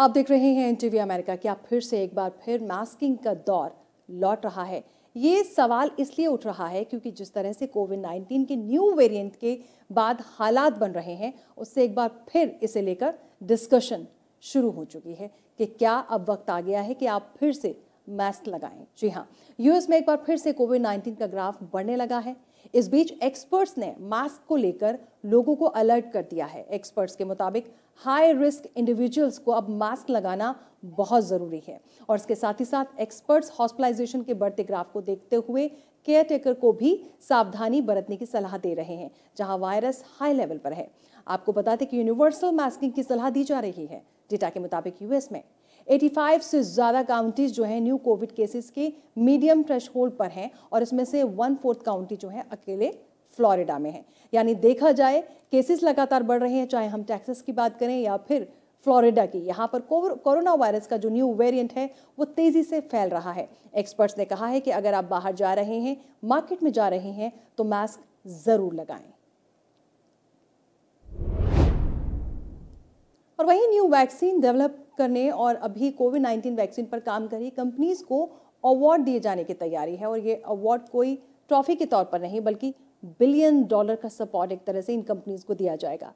आप देख रहे हैं एनटीवी अमेरिका क्या फिर से एक बार फिर मास्किंग का दौर लौट रहा है ये सवाल इसलिए उठ रहा है क्योंकि जिस तरह से कोविड 19 के न्यू वेरिएंट के बाद हालात बन रहे हैं उससे एक बार फिर इसे लेकर डिस्कशन शुरू हो चुकी है कि क्या अब वक्त आ गया है कि आप फिर से मास्क लगाएं जी हाँ यूएस में एक बार फिर से कोविड 19 का ग्राफ बढ़ने लगा है इस बीच एक्सपर्ट्स ने मास्क को लेकर लोगों को अलर्ट कर दिया है एक्सपर्ट्स के मुताबिक हाई रिस्क इंडिविजुअल्स को अब मास्क लगाना बहुत ज़रूरी है और इसके साथ ही साथ एक्सपर्ट्स हॉस्पिटलाइजेशन के बढ़ते ग्राफ को देखते हुए केयर टेकर को भी सावधानी बरतने की सलाह दे रहे हैं जहां वायरस हाई लेवल पर है आपको बता दें कि यूनिवर्सल मास्किंग की सलाह दी जा रही है डेटा के मुताबिक यूएस में 85 से ज़्यादा काउंटीज जो है न्यू कोविड केसेस के मीडियम ट्रेश पर हैं और इसमें से वन फोर्थ काउंटी जो है अकेले फ्लोरिडा में है यानी देखा जाए केसेस लगातार बढ़ रहे हैं चाहे हम टैक्सेस की बात करें या फिर फ्लोरिडा की यहाँ पर कोरोना वायरस का जो न्यू वेरिएंट है वो तेज़ी से फैल रहा है एक्सपर्ट्स ने कहा है कि अगर आप बाहर जा रहे हैं मार्केट में जा रहे हैं तो मास्क ज़रूर लगाएं और वहीं न्यू वैक्सीन डेवलप करने और अभी कोविड नाइन्टीन वैक्सीन पर काम कर रही कंपनीज को अवार्ड दिए जाने की तैयारी है और ये अवार्ड कोई ट्रॉफी के तौर पर नहीं बल्कि बिलियन डॉलर का सपोर्ट एक तरह से इन कंपनीज को दिया जाएगा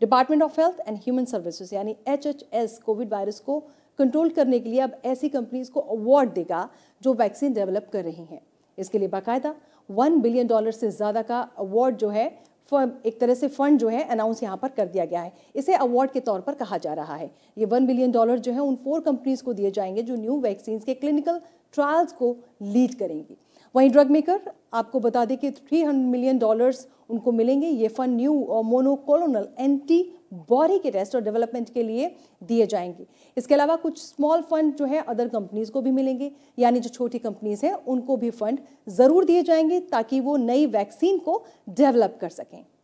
department of health and human services यानी एच कोविड वायरस को कंट्रोल करने के लिए अब ऐसी कंपनीज को अवार्ड देगा जो वैक्सीन डेवलप कर रही हैं इसके लिए बाकायदा वन बिलियन डॉलर से ज़्यादा का अवार्ड जो है एक तरह से फंड जो है अनाउंस यहाँ पर कर दिया गया है इसे अवार्ड के तौर पर कहा जा रहा है ये वन बिलियन डॉलर जो है उन फोर कंपनीज को दिए जाएंगे जो न्यू वैक्सीन के क्लिनिकल ट्रायल्स को लीड करेंगी वहीं ड्रग मेकर आपको बता दें कि 300 मिलियन डॉलर्स उनको मिलेंगे ये fund new monoclonal antibody के टेस्ट और डेवलपमेंट के लिए दिए जाएंगे इसके अलावा कुछ स्मॉल फंड जो है अदर कंपनीज को भी मिलेंगे यानी जो छोटी कंपनीज हैं उनको भी फंड ज़रूर दिए जाएंगे ताकि वो नई वैक्सीन को डेवलप कर सकें